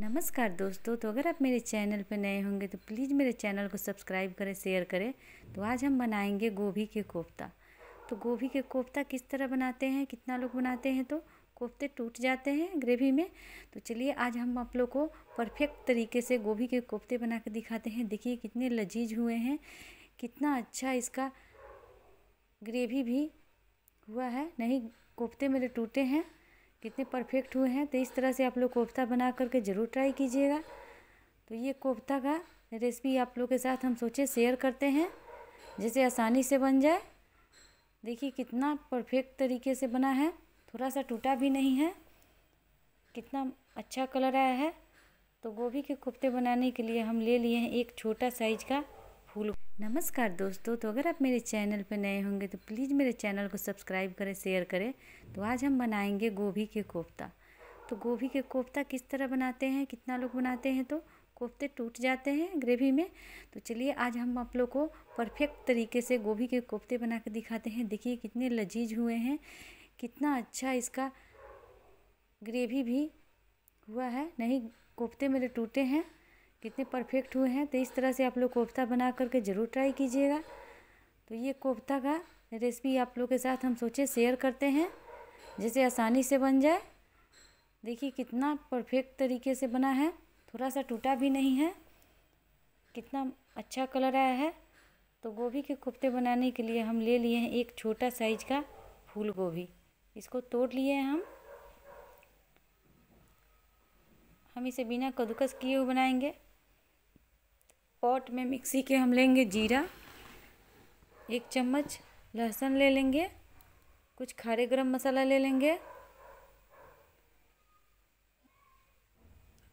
नमस्कार दोस्तों तो अगर आप मेरे चैनल पर नए होंगे तो प्लीज़ मेरे चैनल को सब्सक्राइब करें शेयर करें तो आज हम बनाएंगे गोभी के कोफ्ता तो गोभी के कोफ्ता किस तरह बनाते हैं कितना लोग बनाते हैं तो कोफ्ते टूट जाते हैं ग्रेवी में तो चलिए आज हम आप लोग को परफेक्ट तरीके से गोभी के कोफ्ते बना कर दिखाते हैं देखिए कितने लजीज हुए हैं कितना अच्छा इसका ग्रेवी भी हुआ है नहीं कोफ्ते मेरे टूटे हैं कितने परफेक्ट हुए हैं तो इस तरह से आप लोग कोफ्ता बना करके ज़रूर ट्राई कीजिएगा तो ये कोफ्ता का रेसिपी आप लोग के साथ हम सोचे शेयर करते हैं जैसे आसानी से बन जाए देखिए कितना परफेक्ट तरीके से बना है थोड़ा सा टूटा भी नहीं है कितना अच्छा कलर आया है तो गोभी के कोफ्ते बनाने के लिए हम ले लिए हैं एक छोटा साइज का फूल नमस्कार दोस्तों तो अगर आप मेरे चैनल पर नए होंगे तो प्लीज़ मेरे चैनल को सब्सक्राइब करें शेयर करें तो आज हम बनाएंगे गोभी के कोफ्ता तो गोभी के कोफ्ता किस तरह बनाते हैं कितना लोग बनाते हैं तो कोफ्ते टूट जाते हैं ग्रेवी में तो चलिए आज हम आप लोग को परफेक्ट तरीके से गोभी के कोफ्ते बना कर दिखाते हैं देखिए कितने लजीज हुए हैं कितना अच्छा इसका ग्रेवी भी हुआ है नहीं कोफ्ते मेरे टूटे हैं कितने परफेक्ट हुए हैं तो इस तरह से आप लोग कोफ्ता बना करके ज़रूर ट्राई कीजिएगा तो ये कोफ्ता का रेसिपी आप लोग के साथ हम सोचे शेयर करते हैं जैसे आसानी से बन जाए देखिए कितना परफेक्ट तरीके से बना है थोड़ा सा टूटा भी नहीं है कितना अच्छा कलर आया है तो गोभी के कोफ्ते बनाने के लिए हम ले लिए हैं एक छोटा साइज का फूल गोभी इसको तोड़ लिए हैं हम हम इसे बिना कद्दूकस किए हुए बनाएंगे पॉट में मिक्सी के हम लेंगे जीरा एक चम्मच लहसुन ले लेंगे कुछ खारे गरम मसाला ले लेंगे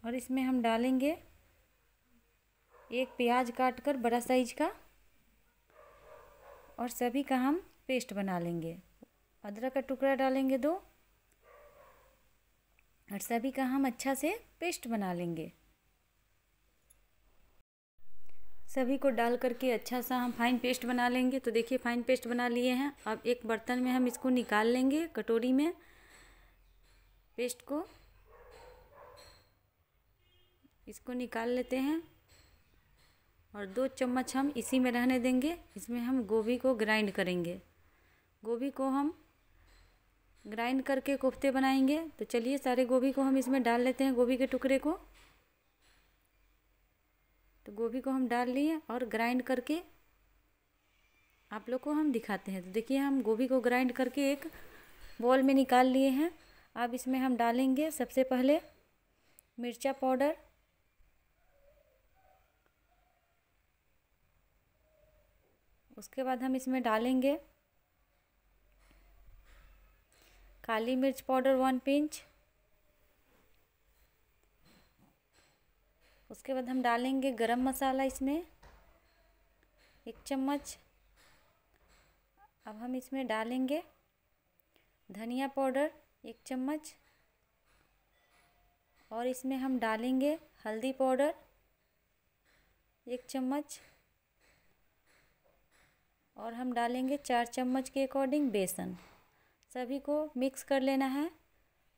और इसमें हम डालेंगे एक प्याज काट कर बड़ा साइज का और सभी का हम पेस्ट बना लेंगे अदरक का टुकड़ा डालेंगे दो और सभी का हम अच्छा से पेस्ट बना लेंगे सभी को डाल करके अच्छा सा हम फाइन पेस्ट बना लेंगे तो देखिए फाइन पेस्ट बना लिए हैं अब एक बर्तन में हम इसको निकाल लेंगे कटोरी में पेस्ट को इसको निकाल लेते हैं और दो चम्मच हम इसी में रहने देंगे इसमें हम गोभी को ग्राइंड करेंगे गोभी को हम ग्राइंड करके कोफ्ते बनाएंगे तो चलिए सारे गोभी को हम इसमें डाल लेते हैं गोभी के टुकड़े को तो गोभी को हम डाल लिए और ग्राइंड करके आप लोग को हम दिखाते हैं तो देखिए हम गोभी को ग्राइंड करके एक बॉल में निकाल लिए हैं अब इसमें हम डालेंगे सबसे पहले मिर्चा पाउडर उसके बाद हम इसमें डालेंगे काली मिर्च पाउडर वन पिंच उसके बाद हम डालेंगे गरम मसाला इसमें एक चम्मच अब हम इसमें डालेंगे धनिया पाउडर एक चम्मच और इसमें हम डालेंगे हल्दी पाउडर एक चम्मच और हम डालेंगे चार चम्मच के अकॉर्डिंग बेसन सभी को मिक्स कर लेना है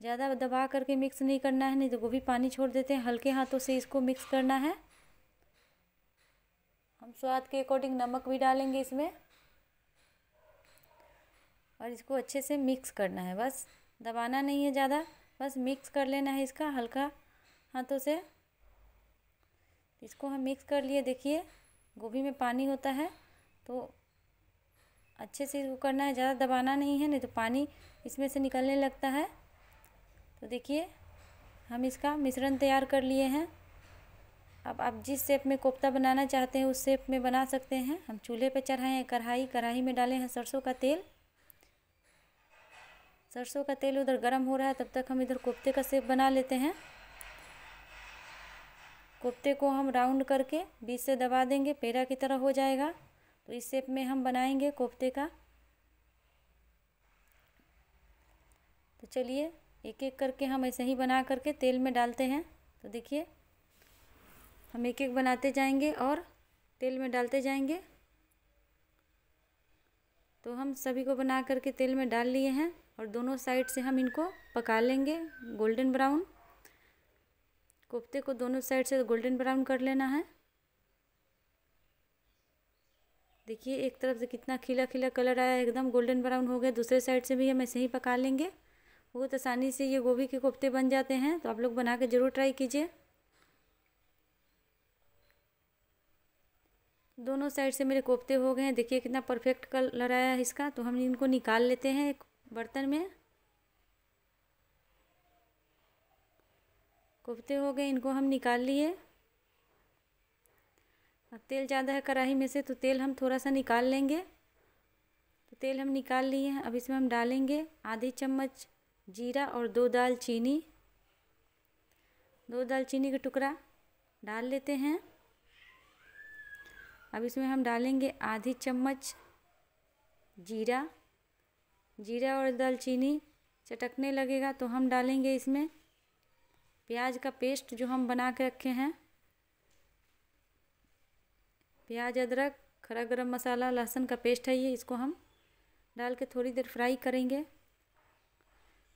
ज़्यादा दबा करके मिक्स नहीं करना है नहीं तो गोभी पानी छोड़ देते हैं हल्के हाथों से इसको मिक्स करना है हम स्वाद के अकॉर्डिंग नमक भी डालेंगे इसमें और इसको अच्छे से मिक्स करना है बस दबाना नहीं है ज़्यादा बस मिक्स कर लेना है इसका हल्का हाथों से इसको हम मिक्स कर लिए देखिए गोभी में पानी होता है तो अच्छे से इसको करना है ज़्यादा दबाना नहीं है नहीं तो पानी इसमें से निकलने लगता है तो देखिए हम इसका मिश्रण तैयार कर लिए हैं अब आप जिस शेप में कोफ्ता बनाना चाहते हैं उस शेप में बना सकते हैं हम चूल्हे पर चढ़ाए हैं कढ़ाई कढ़ाई में डाले हैं सरसों का तेल सरसों का तेल उधर गर्म हो रहा है तब तक हम इधर कोफ्ते का सेप बना लेते हैं कोफ्ते को हम राउंड करके बीच से दबा देंगे पेड़ा की तरह हो जाएगा तो इस शेप में हम बनाएंगे कोफ्ते का तो चलिए एक एक करके हम ऐसे ही बना करके तेल में डालते हैं तो देखिए हम एक एक बनाते जाएंगे और तेल में डालते जाएंगे तो हम सभी को बना करके तेल में डाल लिए हैं और दोनों साइड से हम इनको पका लेंगे गोल्डन ब्राउन कोफ्ते को दोनों साइड से गोल्डन ब्राउन कर लेना है देखिए एक तरफ से कितना खिला खिला कलर आया एकदम गोल्डन ब्राउन हो गया दूसरे साइड से भी हम ऐसे ही पका लेंगे बहुत आसानी से ये गोभी के कोफ्ते बन जाते हैं तो आप लोग बना के ज़रूर ट्राई कीजिए दोनों साइड से मेरे कोफ्ते हो गए हैं देखिए कितना परफेक्ट कलर आया है इसका तो हम इनको निकाल लेते हैं एक बर्तन में कोफ्ते हो गए इनको हम निकाल लिए तेल ज़्यादा है कढ़ाई में से तो तेल हम थोड़ा सा निकाल लेंगे तो तेल हम निकाल लिए हैं अब इसमें हम डालेंगे आधी चम्मच जीरा और दो दाल चीनी दो दाल चीनी का टुकड़ा डाल लेते हैं अब इसमें हम डालेंगे आधी चम्मच जीरा जीरा और दालचीनी चटकने लगेगा तो हम डालेंगे इसमें प्याज का पेस्ट जो हम बना के रखे हैं प्याज अदरक खरा गरम मसाला लहसुन का पेस्ट है ये इसको हम डाल के थोड़ी देर फ्राई करेंगे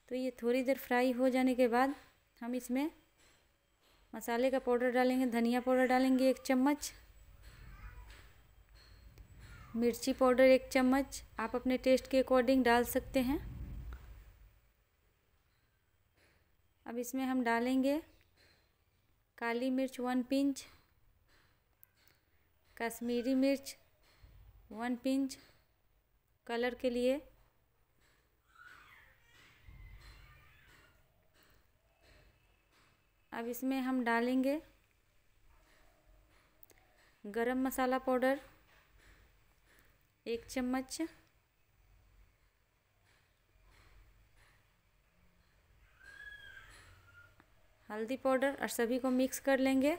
तो ये थोड़ी देर फ्राई हो जाने के बाद हम इसमें मसाले का पाउडर डालेंगे धनिया पाउडर डालेंगे एक चम्मच मिर्ची पाउडर एक चम्मच आप अपने टेस्ट के अकॉर्डिंग डाल सकते हैं अब इसमें हम डालेंगे काली मिर्च वन पिंच कश्मीरी मिर्च वन पिंच कलर के लिए अब इसमें हम डालेंगे गरम मसाला पाउडर एक चम्मच हल्दी पाउडर और सभी को मिक्स कर लेंगे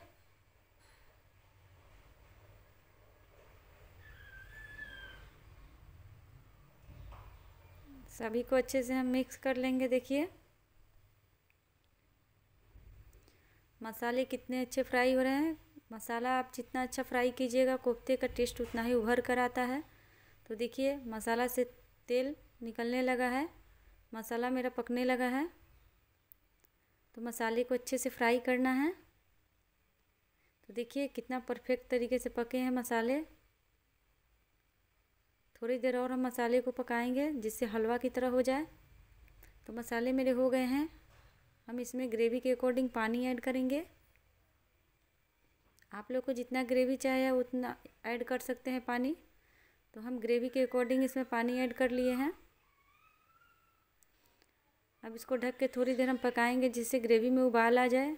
सभी को अच्छे से हम मिक्स कर लेंगे देखिए मसाले कितने अच्छे फ्राई हो रहे हैं मसाला आप जितना अच्छा फ्राई कीजिएगा कोफ्ते का टेस्ट उतना ही उभर कर आता है तो देखिए मसाला से तेल निकलने लगा है मसाला मेरा पकने लगा है तो मसाले को अच्छे से फ्राई करना है तो देखिए कितना परफेक्ट तरीके से पके हैं मसाले थोड़ी देर और हम मसाले को पकाएंगे जिससे हलवा की तरह हो जाए तो मसाले मेरे हो गए हैं हम इसमें ग्रेवी के अकॉर्डिंग पानी ऐड करेंगे आप लोग को जितना ग्रेवी चाहिए उतना ऐड कर सकते हैं पानी तो हम ग्रेवी के अकॉर्डिंग इसमें पानी ऐड कर लिए हैं अब इसको ढक के थोड़ी देर हम पकाएंगे जिससे ग्रेवी में उबाल आ जाए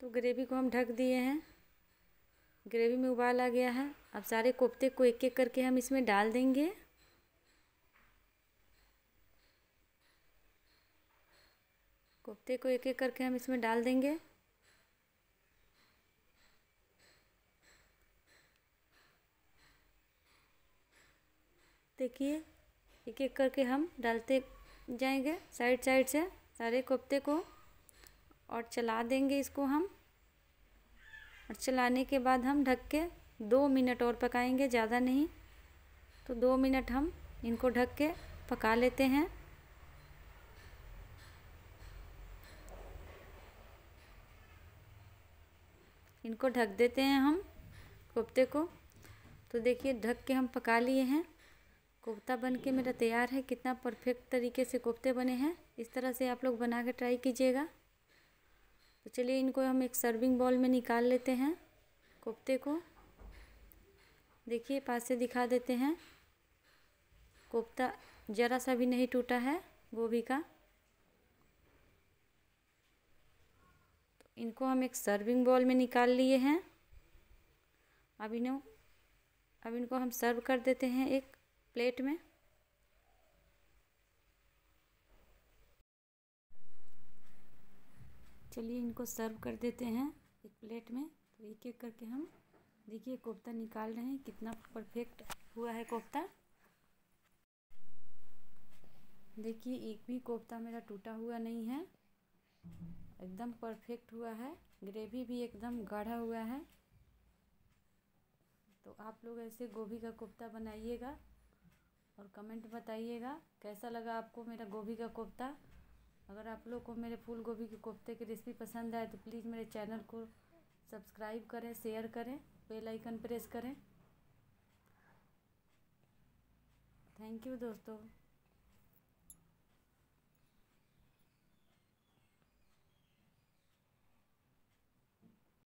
तो ग्रेवी को हम ढक दिए हैं ग्रेवी में उबाल आ गया है अब सारे कोफ्ते को एक एक करके हम इसमें डाल देंगे कोफ्ते को एक एक करके हम इसमें डाल देंगे देखिए एक एक करके हम डालते जाएंगे साइड साइड से सारे कोफ्ते को और चला देंगे इसको हम और चलाने के बाद हम ढक के दो मिनट और पकाएंगे ज़्यादा नहीं तो दो मिनट हम इनको ढक के पका लेते हैं इनको ढक देते हैं हम कोफ्ते को तो देखिए ढक के हम पका लिए हैं कोफ्ता बन के मेरा तैयार है कितना परफेक्ट तरीके से कोफ्ते बने हैं इस तरह से आप लोग बना के ट्राई कीजिएगा तो चलिए इनको हम एक सर्विंग बॉल में निकाल लेते हैं कोफ्ते को देखिए पास से दिखा देते हैं कोफ्ता ज़रा सा भी नहीं टूटा है गोभी का इनको हम एक सर्विंग बॉल में निकाल लिए हैं अब इन्हों अब इनको हम सर्व कर देते हैं एक प्लेट में चलिए इनको सर्व कर देते हैं एक प्लेट में तो एक एक करके हम देखिए कोफ्ता निकाल रहे हैं कितना परफेक्ट हुआ है कोफ्ता देखिए एक भी कोफ्ता मेरा टूटा हुआ नहीं है एकदम परफेक्ट हुआ है ग्रेवी भी एकदम गाढ़ा हुआ है तो आप लोग ऐसे गोभी का कोफ्ता बनाइएगा और कमेंट बताइएगा कैसा लगा आपको मेरा गोभी का कोफ्ता अगर आप लोग को मेरे फूल गोभी के कोफ्ते की रेसिपी पसंद आए तो प्लीज़ मेरे चैनल को सब्सक्राइब करें शेयर करें बेल आइकन प्रेस करें थैंक यू दोस्तों